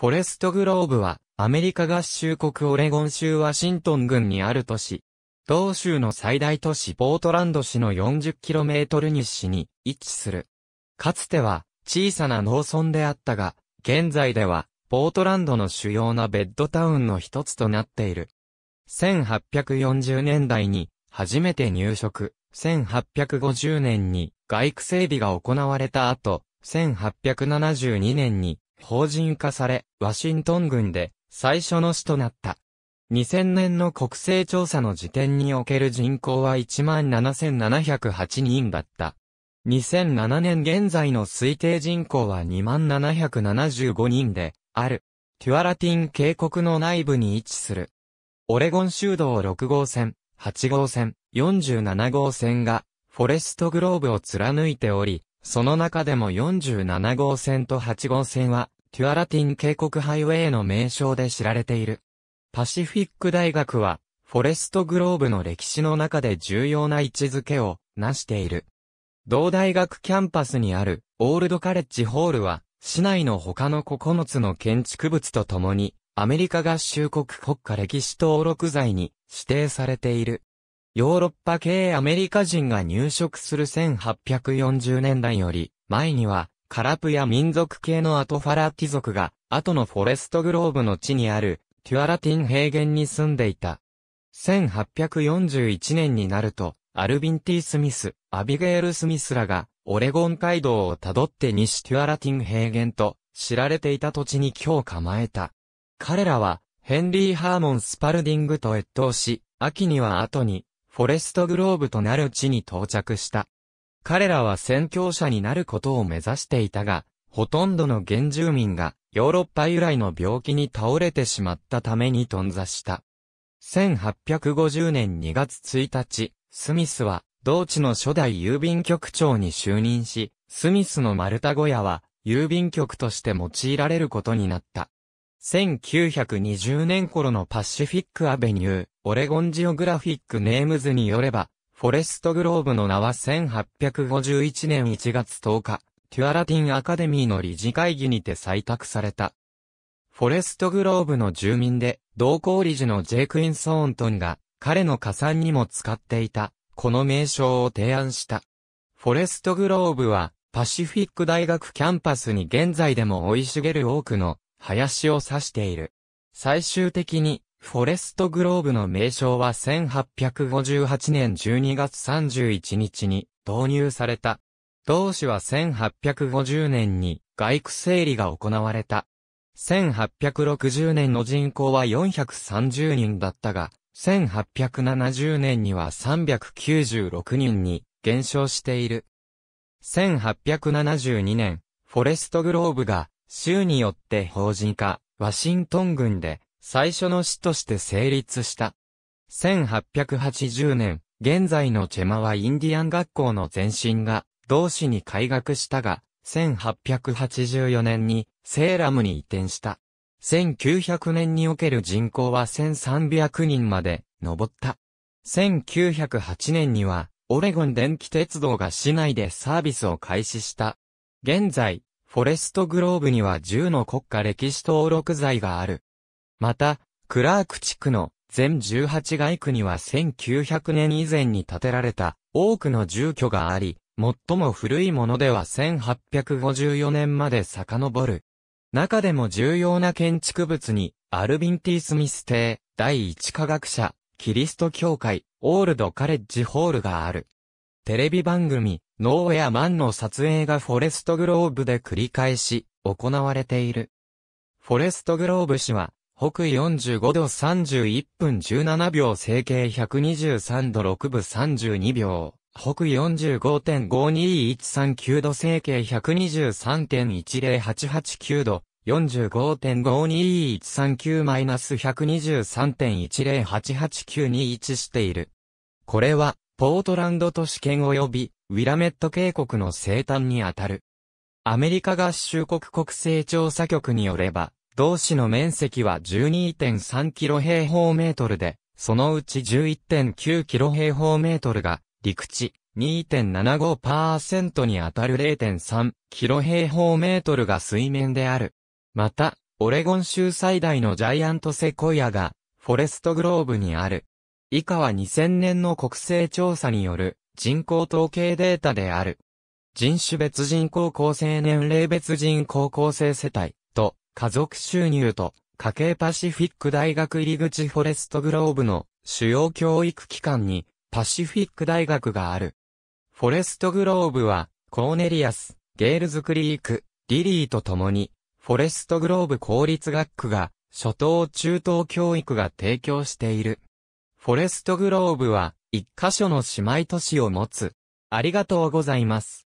フォレストグローブは、アメリカ合衆国オレゴン州ワシントン郡にある都市。同州の最大都市ポートランド市の 40km 西に位置する。かつては小さな農村であったが、現在ではポートランドの主要なベッドタウンの一つとなっている。1840年代に初めて入植、1850年に外区整備が行われた後、1872年に法人化され、ワシントン郡で最初の市となった。2000年の国勢調査の時点における人口は17,708人だった。2007年現在の推定人口は2775人で、ある。テュアラティン渓谷の内部に位置する。オレゴン州道6号線、8号線、47号線が、フォレストグローブを貫いており、その中でも47号線と8号線は、テュアラティン渓谷ハイウェイの名称で知られている。パシフィック大学は、フォレストグローブの歴史の中で重要な位置づけを、なしている。同大学キャンパスにある、オールドカレッジホールは、市内の他の9つの建築物とともに、アメリカ合衆国国家歴史登録財に指定されている。ヨーロッパ系アメリカ人が入植する1840年代より、前には、カラプや民族系のアトファラティ族が、後のフォレストグローブの地にある、テュアラティン平原に住んでいた。1841年になると、アルビン・ティ・スミス、アビゲール・スミスらが、オレゴン街道をたどって西テュアラティン平原と、知られていた土地に今日構えた。彼らは、ヘンリー・ハーモン・スパルディングと越冬し、秋には後に、フォレストグローブとなる地に到着した。彼らは宣教者になることを目指していたが、ほとんどの原住民がヨーロッパ由来の病気に倒れてしまったために頓挫した。1850年2月1日、スミスは同地の初代郵便局長に就任し、スミスの丸太小屋は郵便局として用いられることになった。1920年頃のパシフィックアベニュー、オレゴンジオグラフィックネームズによれば、フォレストグローブの名は1851年1月10日、テュアラティンアカデミーの理事会議にて採択された。フォレストグローブの住民で、同行理事のジェイク・インソーントンが、彼の加算にも使っていた、この名称を提案した。フォレストグローブは、パシフィック大学キャンパスに現在でも生い茂る多くの林を指している。最終的に、フォレストグローブの名称は1858年12月31日に導入された。同市は1850年に外区整理が行われた。1860年の人口は430人だったが、1870年には396人に減少している。1872年、フォレストグローブが州によって法人化、ワシントン郡で最初の市として成立した。1880年、現在のチェマはインディアン学校の前身が、同市に開学したが、1884年にセーラムに移転した。1900年における人口は1300人まで上った。1908年には、オレゴン電気鉄道が市内でサービスを開始した。現在、フォレストグローブには10の国家歴史登録財がある。また、クラーク地区の全18街区には1900年以前に建てられた多くの住居があり、最も古いものでは1854年まで遡る。中でも重要な建築物に、アルビン・ティ・スミス邸、第一科学者、キリスト教会、オールド・カレッジ・ホールがある。テレビ番組、ノーウェア・マンの撮影がフォレストグローブで繰り返し、行われている。フォレストグローブ氏は、北緯45度31分17秒整形123度6分32秒。北緯45.52139度整形123.10889度。4 5 5 2 1 3 9 1 2 3 1 0 8 8 9位置している。これは、ポートランド都市圏及び、ウィラメット渓谷の生誕にあたる。アメリカ合衆国国勢調査局によれば、同市の面積は12.3キロ平方メートルで、そのうち11.9キロ平方メートルが陸地2.75%に当たる0.3キロ平方メートルが水面である。また、オレゴン州最大のジャイアントセコイアがフォレストグローブにある。以下は2000年の国勢調査による人口統計データである。人種別人口構成年齢別人口構成世帯。家族収入と、家計パシフィック大学入り口フォレストグローブの主要教育機関にパシフィック大学がある。フォレストグローブはコーネリアス、ゲールズクリーク、リリーと共にフォレストグローブ公立学区が初等中等教育が提供している。フォレストグローブは一箇所の姉妹都市を持つ。ありがとうございます。